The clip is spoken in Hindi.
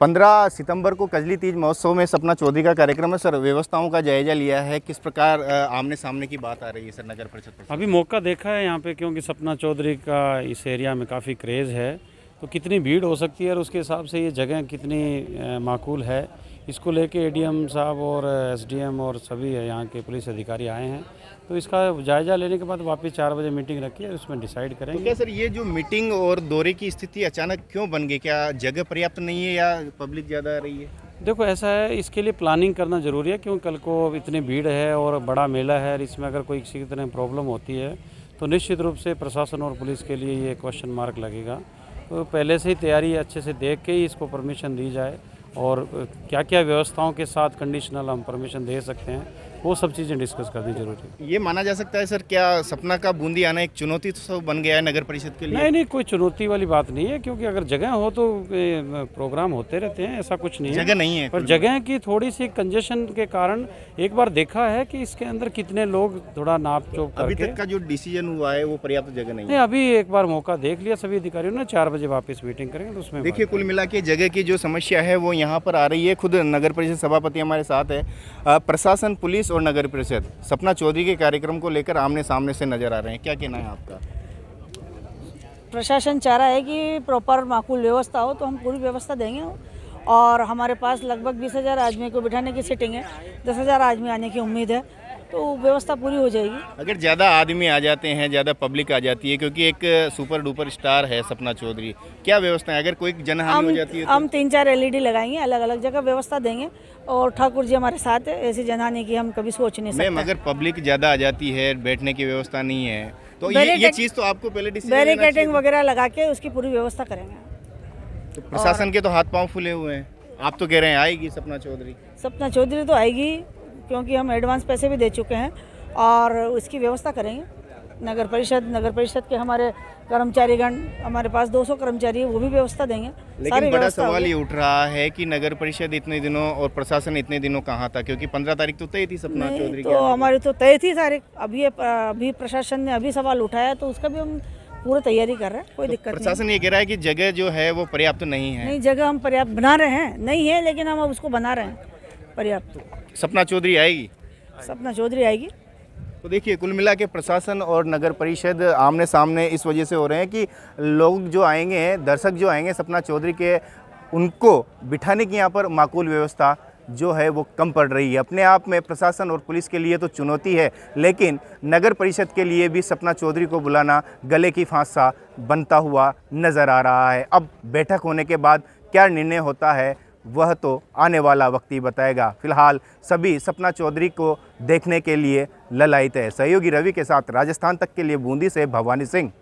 पंद्रह सितंबर को कजली तीज महोत्सव में सपना चौधरी का कार्यक्रम है सर व्यवस्थाओं का जायजा लिया है किस प्रकार आमने सामने की बात आ रही है सर नगर परिषद पर अभी मौका देखा है यहाँ पे क्योंकि सपना चौधरी का इस एरिया में काफ़ी क्रेज़ है तो कितनी भीड़ हो सकती है और उसके हिसाब से ये जगह कितनी माकूल है इसको लेके एडीएम साहब और एसडीएम और सभी यहाँ के पुलिस अधिकारी आए हैं तो इसका जायजा लेने के बाद वापस चार बजे मीटिंग रखी है उसमें डिसाइड तो करेंगे तो क्या सर ये जो मीटिंग और दौरे की स्थिति अचानक क्यों बन गई क्या जगह पर्याप्त नहीं है या पब्लिक ज़्यादा आ रही है देखो ऐसा है इसके लिए प्लानिंग करना ज़रूरी है क्योंकि कल को इतनी भीड़ है और बड़ा मेला है और इसमें अगर कोई किसी की तरह प्रॉब्लम होती है तो निश्चित रूप से प्रशासन और पुलिस के लिए ये क्वेश्चन मार्क लगेगा तो पहले से ही तैयारी अच्छे से देख के ही इसको परमिशन दी जाए और क्या क्या व्यवस्थाओं के साथ कंडीशनल हम परमिशन दे सकते हैं वो सब चीज़ें डिस्कस करनी जरूरी है ये माना जा सकता है सर क्या सपना का बूंदी आना एक चुनौती तो बन गया है नगर परिषद के लिए नहीं नहीं कोई चुनौती वाली बात नहीं है क्योंकि अगर जगह हो तो प्रोग्राम होते रहते हैं ऐसा कुछ नहीं जगह नहीं है पर जगह की थोड़ी सी कंजेशन के कारण एक बार देखा है कि इसके अंदर कितने लोग थोड़ा नाप चोप अभी तक का जो डिसीजन हुआ है वो पर्याप्त जगह नहीं है अभी एक बार मौका देख लिया सभी अधिकारियों ने चार बजे वापस मीटिंग करेंगे तो उसमें देखिए कुल मिला के जगह की जो समस्या है वो यहाँ यहाँ पर आ रही है खुद नगर परिषद सभापति हमारे साथ है प्रशासन पुलिस और नगर परिषद सपना चौधरी के कार्यक्रम को लेकर आमने सामने से नज़र आ रहे हैं क्या कहना है आपका प्रशासन चाह रहा है कि प्रॉपर माकूल व्यवस्था हो तो हम पूरी व्यवस्था देंगे और हमारे पास लगभग बीस हज़ार आदमी को बिठाने की सीटिंग है दस हज़ार आदमी आने की उम्मीद है तो व्यवस्था पूरी हो जाएगी अगर ज़्यादा आदमी आ जाते हैं ज़्यादा पब्लिक आ जाती है क्योंकि एक सुपर डुपर स्टार है सपना चौधरी क्या व्यवस्था है अगर कोई जनहानि हो जाती है तो? हम तीन चार एलईडी लगाएंगे अलग अलग जगह व्यवस्था देंगे और ठाकुर जी हमारे साथ है ऐसी जनहानि की हम कभी सोच नहीं सकते अगर पब्लिक ज़्यादा आ जाती है बैठने की व्यवस्था नहीं है तो ये, चीज़ तो आपको पहले बैरिकेटिंग वगैरह लगा के उसकी पूरी व्यवस्था करेंगे तो प्रशासन के तो हाथ पाँव फूले हुए हैं आप तो कह रहे हैं आएगी सपना चौधरी सपना चौधरी तो आएगी क्योंकि हम एडवांस पैसे भी दे चुके हैं और उसकी व्यवस्था करेंगे नगर परिषद नगर परिषद के हमारे कर्मचारीगण हमारे पास 200 कर्मचारी है वो भी व्यवस्था देंगे लेकिन बड़ा सवाल ये उठ रहा है कि नगर परिषद इतने दिनों और प्रशासन इतने दिनों कहाँ था क्योंकि 15 तारीख तो तय थी सपना चौधरी तो हमारी तो तय थी तारीख अभी अभी प्रशासन ने अभी सवाल उठाया तो उसका भी हम पूरी तैयारी कर रहे हैं कोई तो दिक्कत प्रशासन ये कह रहा है कि जगह जो है वो पर्याप्त नहीं है नहीं जगह हम पर्याप्त बना रहे हैं नहीं है लेकिन हम अब उसको बना रहे हैं पर्याप्त सपना चौधरी आएगी सपना चौधरी आएगी तो देखिए कुल मिला के प्रशासन और नगर परिषद आमने सामने इस वजह से हो रहे हैं कि लोग जो आएंगे दर्शक जो आएंगे सपना चौधरी के उनको बिठाने की यहाँ पर माकूल व्यवस्था जो है वो कम पड़ रही है अपने आप में प्रशासन और पुलिस के लिए तो चुनौती है लेकिन नगर परिषद के लिए भी सपना चौधरी को बुलाना गले की फांसा बनता हुआ नज़र आ रहा है अब बैठक होने के बाद क्या निर्णय होता है वह तो आने वाला वक्त ही बताएगा फिलहाल सभी सपना चौधरी को देखने के लिए ललायत है सहयोगी रवि के साथ राजस्थान तक के लिए बूंदी से भवानी सिंह